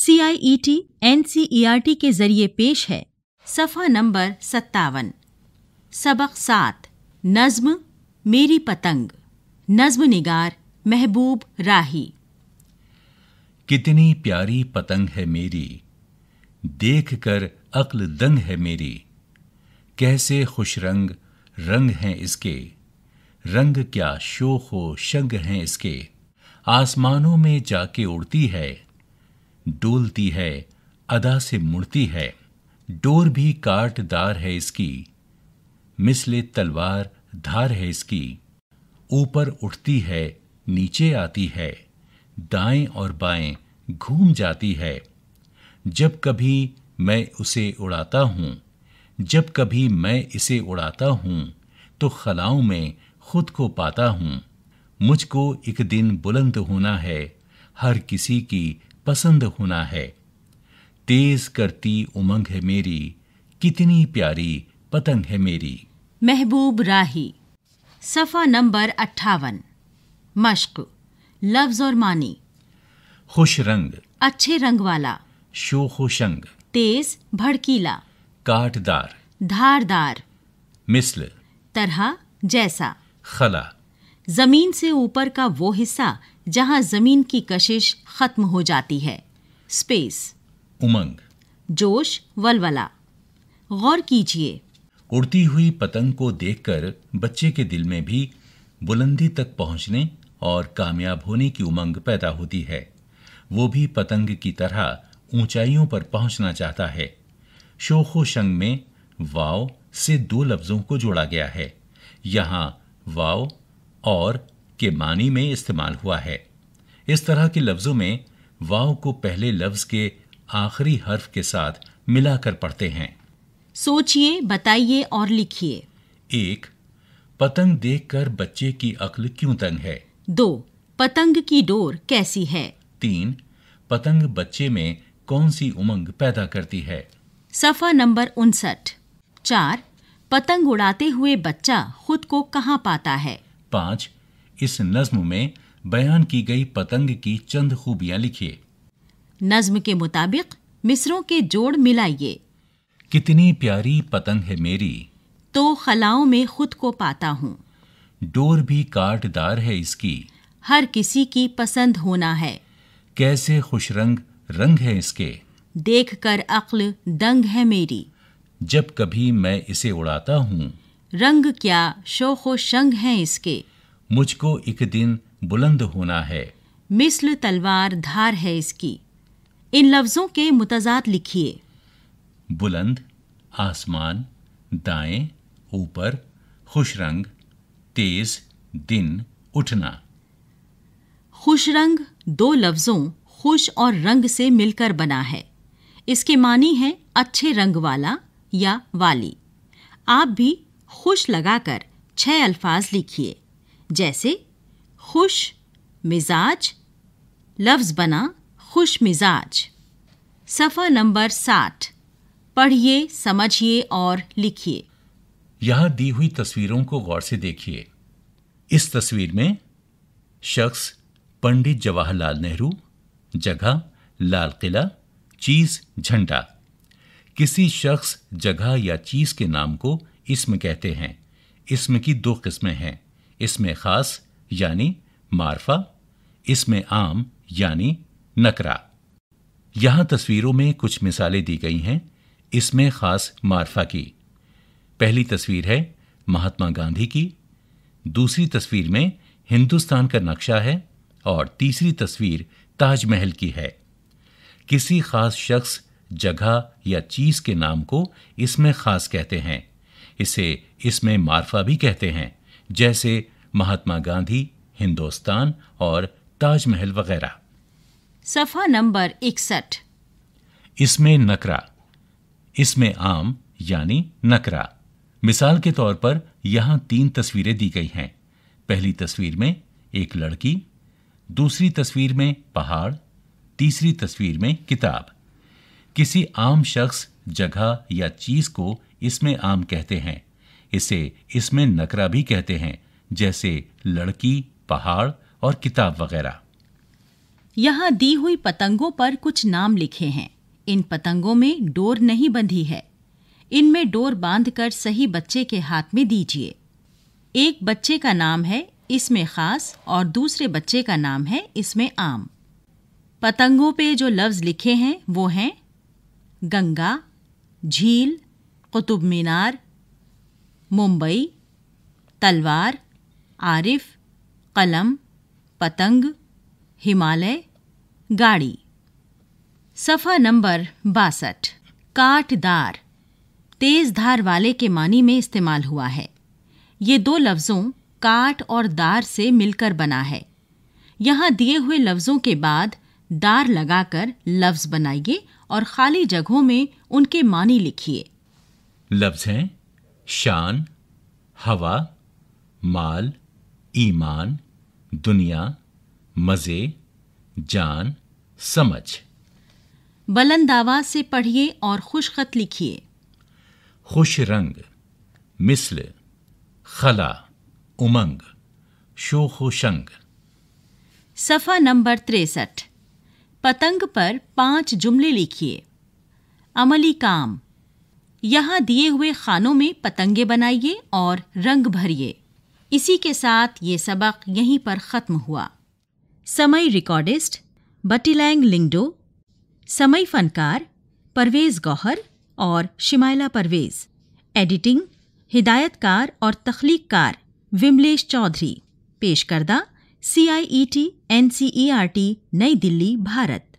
C I E T N C E R T के जरिए पेश है सफ़ा नंबर सत्तावन सबक सात नज्म मेरी पतंग नज्म निगार महबूब राही कितनी प्यारी पतंग है मेरी देख कर अक्ल दंग है मेरी कैसे खुश रंग रंग हैं इसके रंग क्या शोखो शंग हैं इसके आसमानों में जाके उड़ती है डोलती है अदा से मुड़ती है डोर भी काटदार है इसकी मिसले तलवार धार है इसकी ऊपर उठती है नीचे आती है दाएं और बाएं घूम जाती है जब कभी मैं उसे उड़ाता हूं जब कभी मैं इसे उड़ाता हूं तो खलाओं में खुद को पाता हूं मुझको एक दिन बुलंद होना है हर किसी की पसंद होना है तेज करती उमंग है मेरी कितनी प्यारी पतंग है मेरी महबूब राही सफ़ा नंबर अट्ठावन मश्क लफ्ज और मानी खुश रंग अच्छे रंग वाला शोखो शंग तेज भड़कीला काटदार धारदार मिसल तरह जैसा खला जमीन से ऊपर का वो हिस्सा जहां जमीन की कशिश खत्म हो जाती है स्पेस उमंग जोश वलवला गौर कीजिए उड़ती हुई पतंग को देखकर बच्चे के दिल में भी बुलंदी तक पहुंचने और कामयाब होने की उमंग पैदा होती है वो भी पतंग की तरह ऊंचाइयों पर पहुंचना चाहता है शोखो शंग में वाव से दो लफ्ज़ों को जोड़ा गया है यहाँ वाव और के मानी में इस्तेमाल हुआ है इस तरह के लफ्ज़ों में वाव को पहले लफ्ज़ के आखिरी हर्फ के साथ मिलाकर पढ़ते हैं सोचिए बताइए और लिखिए एक पतंग देखकर बच्चे की अक्ल क्यों तंग है दो पतंग की डोर कैसी है तीन पतंग बच्चे में कौन सी उमंग पैदा करती है सफा नंबर उनसठ चार पतंग उड़ाते हुए बच्चा खुद को कहाँ पाता है पाँच इस नज्म में बयान की गई पतंग की चंद खूबियां लिखिए नज्म के मुताबिक मिसरों के जोड़ मिलाइए कितनी प्यारी पतंग है मेरी तो खलाओं में खुद को पाता हूँ डोर भी काटदार है इसकी हर किसी की पसंद होना है कैसे खुश रंग रंग है इसके देख कर अक्ल दंग है मेरी जब कभी मैं इसे उड़ाता हूँ रंग क्या शोखो शंग है इसके मुझको एक दिन बुलंद होना है मिसल तलवार धार है इसकी इन लफ्ज़ों के मुतजाद लिखिए बुलंद आसमान दाएं ऊपर खुश रंग तेज दिन उठना खुश रंग दो लफ्ज़ों खुश और रंग से मिलकर बना है इसके मानी है अच्छे रंग वाला या वाली आप भी खुश लगाकर छह अल्फाज लिखिए जैसे खुश मिजाज लफ्ज़ बना खुश मिजाज सफ़ा नंबर साठ पढ़िए समझिए और लिखिए यहाँ दी हुई तस्वीरों को गौर से देखिए इस तस्वीर में शख्स पंडित जवाहरलाल नेहरू जगह लाल किला चीज़ झंडा किसी शख्स जगह या चीज़ के नाम को इसम कहते हैं इसम की दो किस्में हैं इसमें खास यानी मारफा इसमें आम यानी नकरा यहां तस्वीरों में कुछ मिसालें दी गई हैं इसमें खास मारफा की पहली तस्वीर है महात्मा गांधी की दूसरी तस्वीर में हिंदुस्तान का नक्शा है और तीसरी तस्वीर ताजमहल की है किसी खास शख्स जगह या चीज़ के नाम को इसमें खास कहते हैं इसे इसमें मारफा भी कहते हैं जैसे महात्मा गांधी हिंदुस्तान और ताजमहल वगैरह सफा नंबर इकसठ इसमें नकरा इसमें आम यानी नकरा मिसाल के तौर पर यहां तीन तस्वीरें दी गई हैं पहली तस्वीर में एक लड़की दूसरी तस्वीर में पहाड़ तीसरी तस्वीर में किताब किसी आम शख्स जगह या चीज को इसमें आम कहते हैं इसे इसमें नकरा भी कहते हैं जैसे लड़की पहाड़ और किताब वगैरह यहाँ दी हुई पतंगों पर कुछ नाम लिखे हैं इन पतंगों में डोर नहीं बंधी है इनमें डोर बांधकर सही बच्चे के हाथ में दीजिए एक बच्चे का नाम है इसमें खास और दूसरे बच्चे का नाम है इसमें आम पतंगों पे जो लफ्ज़ लिखे हैं वो हैं गंगा झील कुतुब मीनार मुंबई तलवार आरिफ कलम पतंग हिमालय गाड़ी सफ़ा नंबर बासठ काटदार तेज़ धार वाले के मानी में इस्तेमाल हुआ है ये दो लफ्ज़ों काट और दार से मिलकर बना है यहाँ दिए हुए लफ्ज़ों के बाद दार लगाकर लफ्ज़ बनाइए और खाली जगहों में उनके मानी लिखिए लफ्ज़ हैं शान हवा माल ईमान दुनिया मज़े जान समझ बुलंद आवाज से पढ़िए और खुश खत लिखिए खुश रंग मिसल खला उमंग शोखो शंग सफ़ा नंबर तिरसठ पतंग पर पांच जुमले लिखिए अमली काम यहाँ दिए हुए खानों में पतंगे बनाइए और रंग भरिए इसी के साथ ये सबक यहीं पर ख़त्म हुआ समय रिकॉर्डिस्ट बटीलैंग लिंगडो समय फनकार परवेज़ गौहर और शिमाइला परवेज़ एडिटिंग हिदायतकार और तख्लीककार विमलेश चौधरी पेश करदा C I E e T N C E e R T New Delhi Bharat